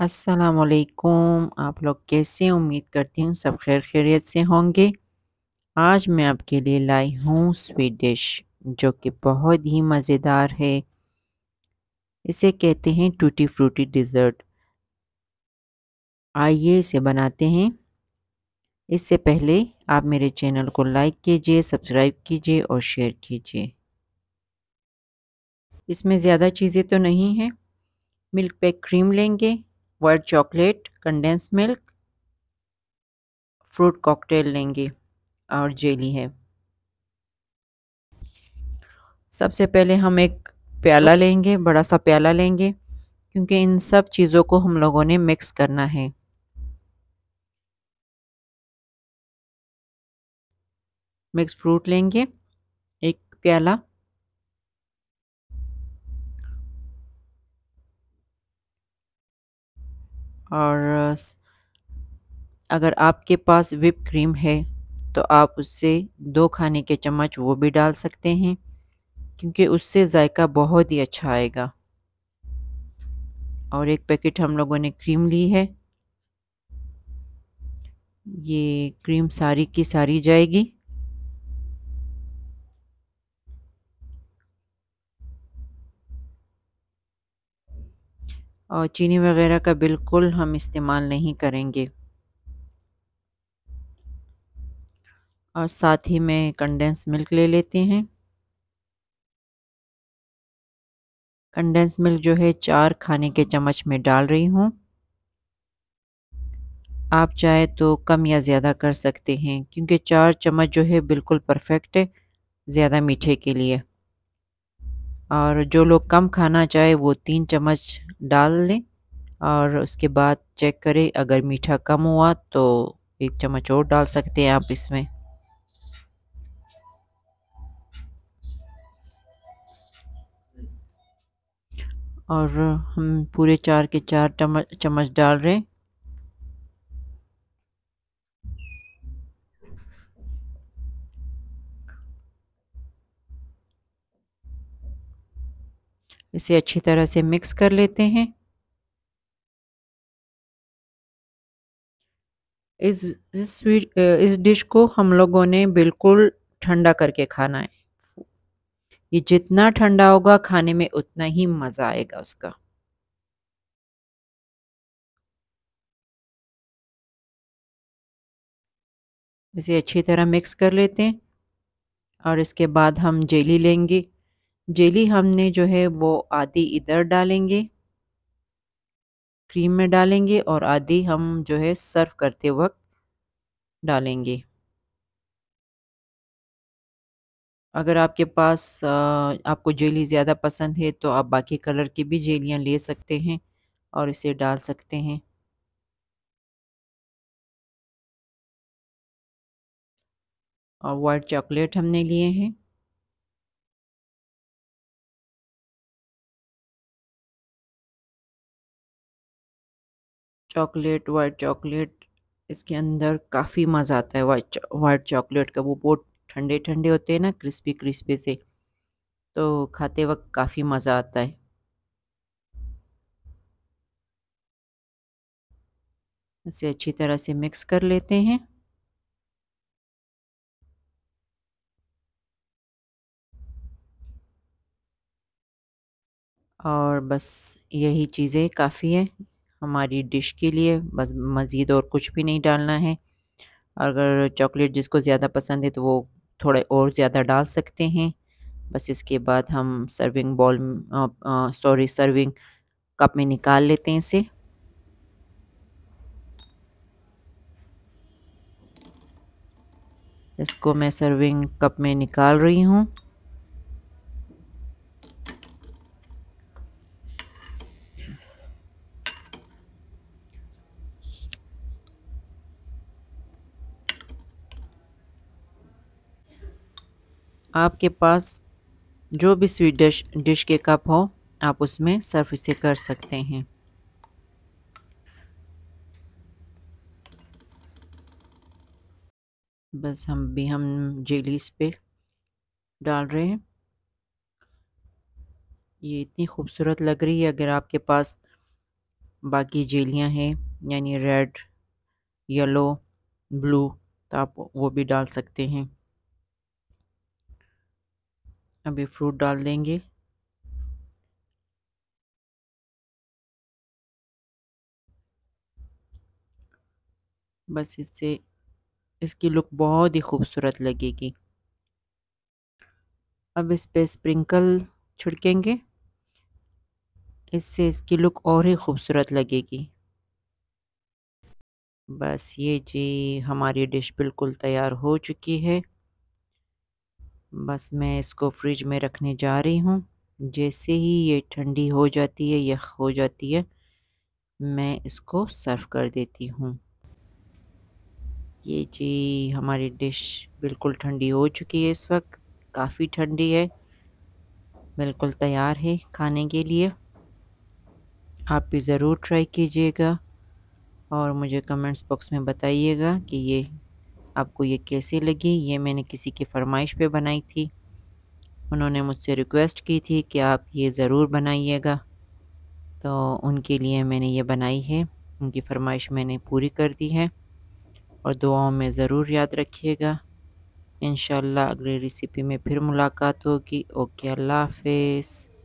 असलकुम आप लोग कैसे उम्मीद करती हूँ सब खैर खैरियत से होंगे आज मैं आपके लिए लाई हूँ स्वीट डिश जो कि बहुत ही मज़ेदार है इसे कहते हैं टूटी फ्रूटी डिज़र्ट आइए इसे बनाते हैं इससे पहले आप मेरे चैनल को लाइक कीजिए सब्सक्राइब कीजिए और शेयर कीजिए इसमें ज़्यादा चीज़ें तो नहीं हैं मिल्क पैक क्रीम लेंगे white chocolate condense milk fruit cocktail लेंगे और जेली है सबसे पहले हम एक प्याला लेंगे बड़ा सा प्याला लेंगे क्योंकि इन सब चीज़ों को हम लोगों ने मिक्स करना है मिक्स फ्रूट लेंगे एक प्याला और अगर आपके पास विप क्रीम है तो आप उससे दो खाने के चम्मच वो भी डाल सकते हैं क्योंकि उससे जायका बहुत ही अच्छा आएगा और एक पैकेट हम लोगों ने क्रीम ली है ये क्रीम सारी की सारी जाएगी और चीनी वगैरह का बिल्कुल हम इस्तेमाल नहीं करेंगे और साथ ही में कंडेंस मिल्क ले लेते हैं कंडेंस मिल्क जो है चार खाने के चम्मच में डाल रही हूँ आप चाहे तो कम या ज़्यादा कर सकते हैं क्योंकि चार चम्मच जो है बिल्कुल परफेक्ट है ज़्यादा मीठे के लिए और जो लोग कम खाना चाहे वो तीन चम्मच डाल लें और उसके बाद चेक करें अगर मीठा कम हुआ तो एक चम्मच और डाल सकते हैं आप इसमें और हम पूरे चार के चार चम्मच चम्मच डाल रहे हैं इसे अच्छी तरह से मिक्स कर लेते हैं इस इस स्वीट इस डिश को हम लोगों ने बिल्कुल ठंडा करके खाना है ये जितना ठंडा होगा खाने में उतना ही मज़ा आएगा उसका इसे अच्छी तरह मिक्स कर लेते हैं और इसके बाद हम जेली लेंगे जेली हमने जो है वो आधी इधर डालेंगे क्रीम में डालेंगे और आधी हम जो है सर्व करते वक्त डालेंगे अगर आपके पास आपको जेली ज़्यादा पसंद है तो आप बाकी कलर की भी जेलियाँ ले सकते हैं और इसे डाल सकते हैं और वाइट चॉकलेट हमने लिए हैं चॉकलेट वाइट चॉकलेट इसके अंदर काफ़ी मज़ा आता है वाइट वाइट चॉकलेट का वो बहुत ठंडे ठंडे होते हैं ना क्रिस्पी क्रिस्पी से तो खाते वक्त काफ़ी मज़ा आता है इसे अच्छी तरह से मिक्स कर लेते हैं और बस यही चीज़ें काफ़ी हैं हमारी डिश के लिए बस मज़ीद और कुछ भी नहीं डालना है अगर चॉकलेट जिसको ज़्यादा पसंद है तो वो थोड़े और ज़्यादा डाल सकते हैं बस इसके बाद हम serving bowl sorry serving cup में निकाल लेते हैं इसे इसको मैं सर्विंग कप में निकाल रही हूँ आपके पास जो भी स्वीट डिश डिश के कप हो आप उसमें सर्व इसे कर सकते हैं बस हम भी हम जेलीस पे डाल रहे हैं ये इतनी खूबसूरत लग रही है अगर आपके पास बाकी जेलियां हैं यानी रेड येलो ब्लू तो आप वो भी डाल सकते हैं अभी फ्रूट डाल देंगे बस इससे इसकी लुक बहुत ही खूबसूरत लगेगी अब इस पर स्प्रिंकल छिड़केंगे इससे इसकी लुक और ही खूबसूरत लगेगी बस ये जी हमारी डिश बिल्कुल तैयार हो चुकी है बस मैं इसको फ्रिज में रखने जा रही हूँ जैसे ही ये ठंडी हो जाती है यख हो जाती है मैं इसको सर्व कर देती हूँ ये जी हमारी डिश बिल्कुल ठंडी हो चुकी है इस वक्त काफ़ी ठंडी है बिल्कुल तैयार है खाने के लिए आप भी ज़रूर ट्राई कीजिएगा और मुझे कमेंट्स बॉक्स में बताइएगा कि ये आपको ये कैसी लगी ये मैंने किसी की फरमाइश पे बनाई थी उन्होंने मुझसे रिक्वेस्ट की थी कि आप ये ज़रूर बनाइएगा तो उनके लिए मैंने ये बनाई है उनकी फरमाइश मैंने पूरी कर दी है और दुआओं में ज़रूर याद रखिएगा इन अगली रेसिपी में फिर मुलाकात होगी ओके अल्लाह हाफिज़